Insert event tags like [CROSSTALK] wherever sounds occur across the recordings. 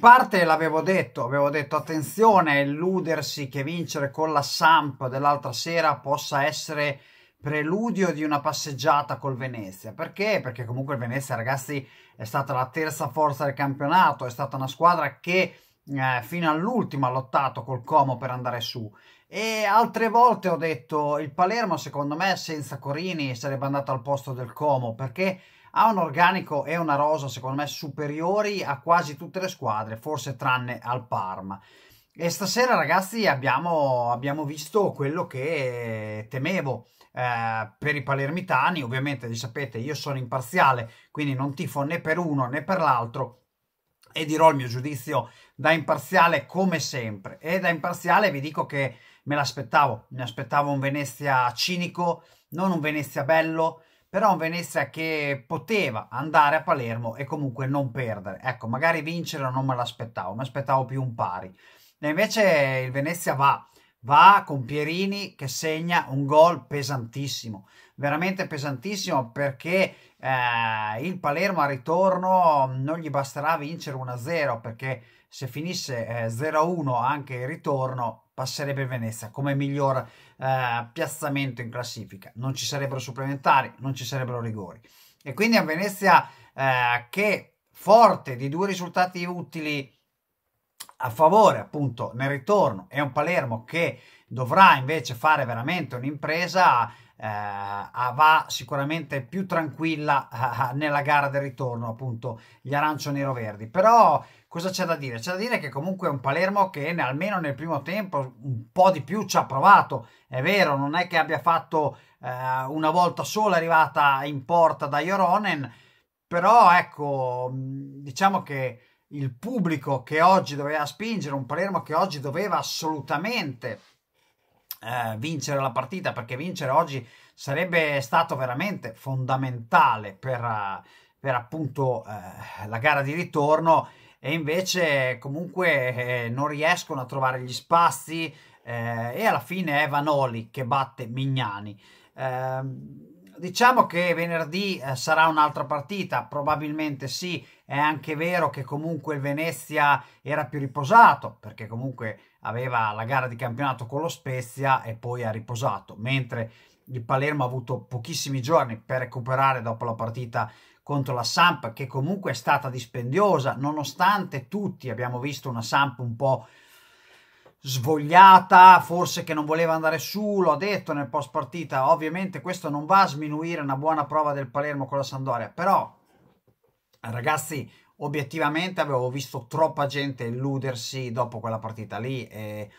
parte l'avevo detto, avevo detto attenzione a illudersi che vincere con la Samp dell'altra sera possa essere preludio di una passeggiata col Venezia. Perché? Perché comunque il Venezia, ragazzi, è stata la terza forza del campionato, è stata una squadra che eh, fino all'ultimo ha lottato col Como per andare su. E altre volte ho detto il Palermo, secondo me, senza Corini sarebbe andato al posto del Como perché ha un organico e una rosa secondo me superiori a quasi tutte le squadre, forse tranne al Parma. E stasera ragazzi abbiamo, abbiamo visto quello che temevo. Eh, per i palermitani, ovviamente vi sapete, io sono imparziale, quindi non tifo né per uno né per l'altro e dirò il mio giudizio da imparziale come sempre. E da imparziale vi dico che me l'aspettavo, mi aspettavo un Venezia cinico, non un Venezia bello, però un Venezia che poteva andare a Palermo e comunque non perdere. Ecco, magari vincere non me l'aspettavo, mi aspettavo più un pari. E invece il Venezia va, va con Pierini che segna un gol pesantissimo, veramente pesantissimo perché eh, il Palermo a ritorno non gli basterà vincere 1-0 perché se finisse eh, 0-1 anche il ritorno, passerebbe Venezia come miglior eh, piazzamento in classifica. Non ci sarebbero supplementari, non ci sarebbero rigori. E quindi a Venezia eh, che forte di due risultati utili a favore appunto nel ritorno è un Palermo che dovrà invece fare veramente un'impresa eh, ah, va sicuramente più tranquilla eh, eh, nella gara del ritorno, appunto, gli arancio-nero-verdi. Però cosa c'è da dire? C'è da dire che comunque è un Palermo che almeno nel primo tempo un po' di più ci ha provato. È vero, non è che abbia fatto eh, una volta sola arrivata in porta da Joronen, però ecco, diciamo che il pubblico che oggi doveva spingere, un Palermo che oggi doveva assolutamente eh, vincere la partita perché vincere oggi sarebbe stato veramente fondamentale per, eh, per appunto eh, la gara di ritorno e invece comunque eh, non riescono a trovare gli spazi eh, e alla fine è Vanoli che batte Mignani. Ehm, Diciamo che venerdì eh, sarà un'altra partita, probabilmente sì, è anche vero che comunque il Venezia era più riposato, perché comunque aveva la gara di campionato con lo Spezia e poi ha riposato, mentre il Palermo ha avuto pochissimi giorni per recuperare dopo la partita contro la Samp, che comunque è stata dispendiosa, nonostante tutti abbiamo visto una Samp un po' svogliata, forse che non voleva andare su, l'ho detto nel post partita, ovviamente questo non va a sminuire una buona prova del Palermo con la Sandoria, però ragazzi, obiettivamente avevo visto troppa gente illudersi dopo quella partita lì e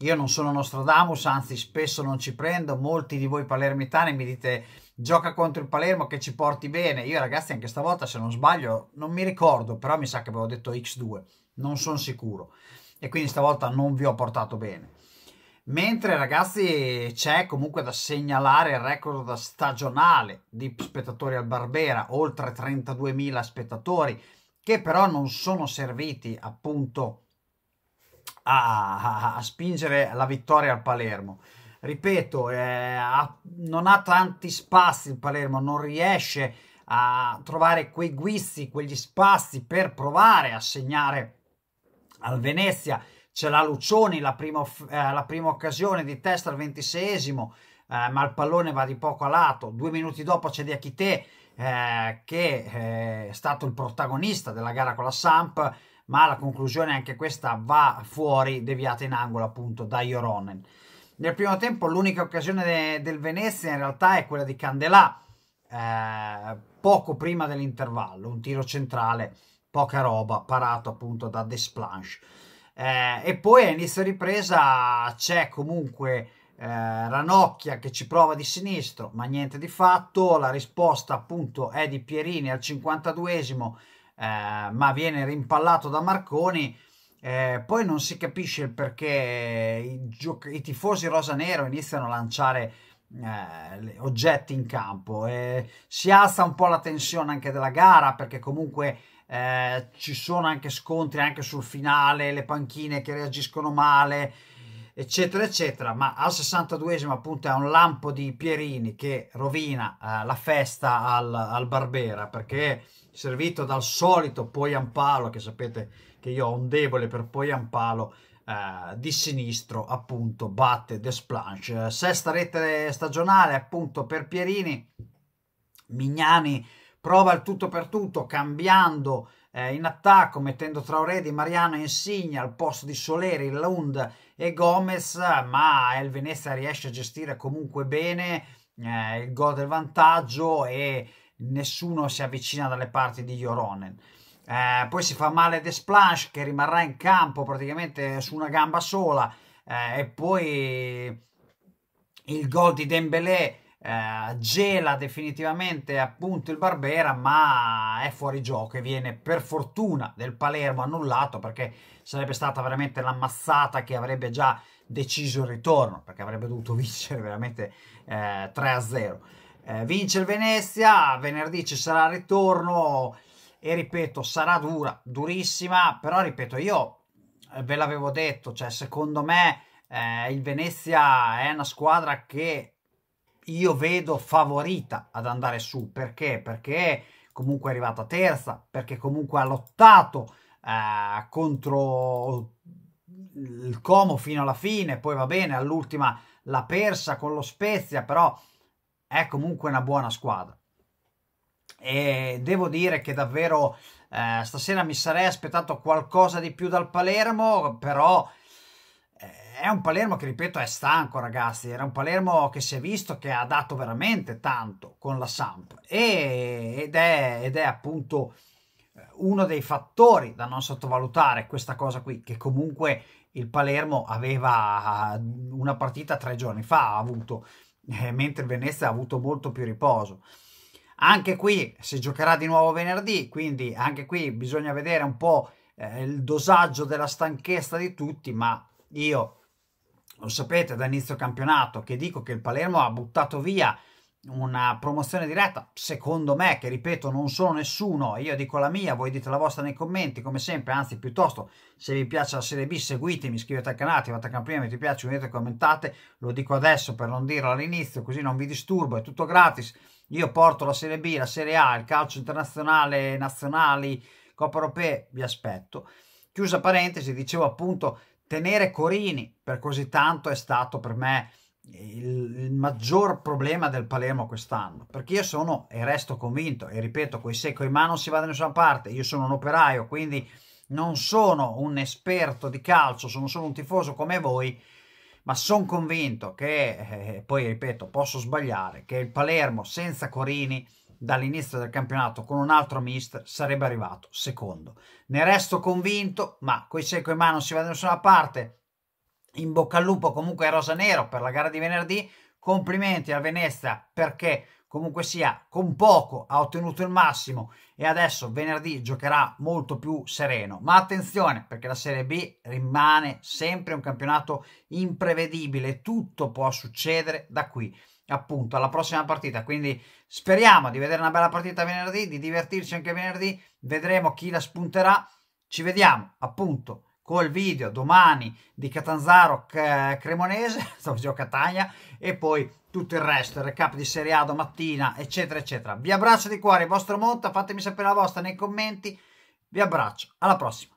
io non sono Nostradamus, anzi spesso non ci prendo, molti di voi palermitani mi dite gioca contro il Palermo che ci porti bene, io ragazzi anche stavolta se non sbaglio non mi ricordo, però mi sa che avevo detto X2, non sono sicuro e quindi stavolta non vi ho portato bene. Mentre ragazzi c'è comunque da segnalare il record stagionale di spettatori al Barbera, oltre 32.000 spettatori, che però non sono serviti appunto a, a, spingere la vittoria al Palermo. Ripeto, eh, ha, non ha tanti spazi il Palermo, non riesce a trovare quei guizzi, quegli spazi per provare a segnare al Venezia c'è la Lucioni, la prima, eh, la prima occasione di testa al ventisesesimo, eh, ma il pallone va di poco a lato. Due minuti dopo c'è Diachite eh, che eh, è stato il protagonista della gara con la Samp, ma la conclusione anche questa va fuori, deviata in angolo appunto da Ioronen. Nel primo tempo l'unica occasione de del Venezia in realtà è quella di Candelà, eh, poco prima dell'intervallo, un tiro centrale poca roba, parato appunto da Desplanche. Eh, e poi a inizio ripresa c'è comunque eh, Ranocchia che ci prova di sinistro, ma niente di fatto. La risposta appunto è di Pierini al 52esimo, eh, ma viene rimpallato da Marconi. Eh, poi non si capisce il perché i, gioc- i tifosi rosanero iniziano a lanciare eh, oggetti in campo. Eh, si alza un po' la tensione anche della gara perché comunque eh, ci sono anche scontri anche sul finale, le panchine che reagiscono male, eccetera, eccetera. Ma al 62esimo, appunto, è un lampo di Pierini che rovina eh, la festa al, al, Barbera perché servito dal solito Poiampalo, che sapete che io ho un debole per Poiampalo. Eh, di sinistro appunto batte Desplanche sesta rete stagionale appunto per Pierini Mignani prova il tutto per tutto cambiando eh, in attacco, mettendo Traoré di Mariano e Insigne al posto di Soleri, Lund e Gomez, ma il Venezia riesce a gestire comunque bene eh, il gol del vantaggio e nessuno si avvicina dalle parti di Joronen. Eh, poi si fa male De Splash che rimarrà in campo praticamente su una gamba sola eh, e poi il gol di Dembélé eh, gela definitivamente appunto il Barbera, ma è fuori gioco e viene per fortuna del Palermo annullato perché sarebbe stata veramente l'ammazzata che avrebbe già deciso il ritorno, perché avrebbe dovuto [LAUGHS] vincere veramente eh, 3-0. Eh, vince il Venezia, venerdì ci sarà il ritorno e ripeto, sarà dura, durissima, però ripeto, io eh, ve l'avevo detto, cioè secondo me eh, il Venezia è una squadra che io vedo favorita ad andare su. Perché? Perché comunque è arrivata terza, perché comunque ha lottato eh, contro il Como fino alla fine, poi va bene, all'ultima l'ha persa con lo Spezia, però è comunque una buona squadra. E devo dire che davvero eh, stasera mi sarei aspettato qualcosa di più dal Palermo, però è un Palermo che, ripeto, è stanco, ragazzi. Era un Palermo che si è visto che ha dato veramente tanto con la Samp e, ed, è, ed, è, appunto eh, uno dei fattori da non sottovalutare questa cosa qui, che comunque il Palermo aveva eh, una partita tre giorni fa, ha avuto, eh, mentre il Venezia ha avuto molto più riposo. Anche qui si giocherà di nuovo venerdì, quindi anche qui bisogna vedere un po' il dosaggio della stanchezza di tutti, ma io lo sapete da inizio campionato che dico che il Palermo ha buttato via una promozione diretta, secondo me, che ripeto non sono nessuno, io dico la mia, voi dite la vostra nei commenti, come sempre, anzi piuttosto se vi piace la Serie B seguitemi, iscrivetevi al canale, attivate la campanella, mi piace, venite e commentate, lo dico adesso per non dirlo all'inizio, così non vi disturbo, è tutto gratis, io porto la Serie B, la Serie A, il calcio internazionale, nazionali, Coppa Europea, vi aspetto. Chiusa parentesi, dicevo appunto tenere Corini per così tanto è stato per me il, il, maggior problema del Palermo quest'anno perché io sono e resto convinto e ripeto coi secco in mano non si va da nessuna parte io sono un operaio quindi non sono un esperto di calcio sono solo un tifoso come voi ma sono convinto che eh, poi ripeto posso sbagliare che il Palermo senza Corini dall'inizio del campionato con un altro mister sarebbe arrivato secondo. Ne resto convinto, ma coi secco in mano si va da nessuna parte. In bocca al lupo comunque ai rosanero per la gara di venerdì. Complimenti al Venezia perché comunque sia con poco ha ottenuto il massimo e adesso venerdì giocherà molto più sereno ma attenzione perché la Serie B rimane sempre un campionato imprevedibile tutto può succedere da qui appunto alla prossima partita. Quindi speriamo di vedere una bella partita venerdì, di divertirci anche venerdì, vedremo chi la spunterà. Ci vediamo appunto col video domani di Catanzaro Cremonese, [LAUGHS] stavo dicendo Catania, e poi tutto il resto, il recap di Serie A domattina, eccetera, eccetera. Vi abbraccio di cuore, il vostro Monta, fatemi sapere la vostra nei commenti. Vi abbraccio, alla prossima.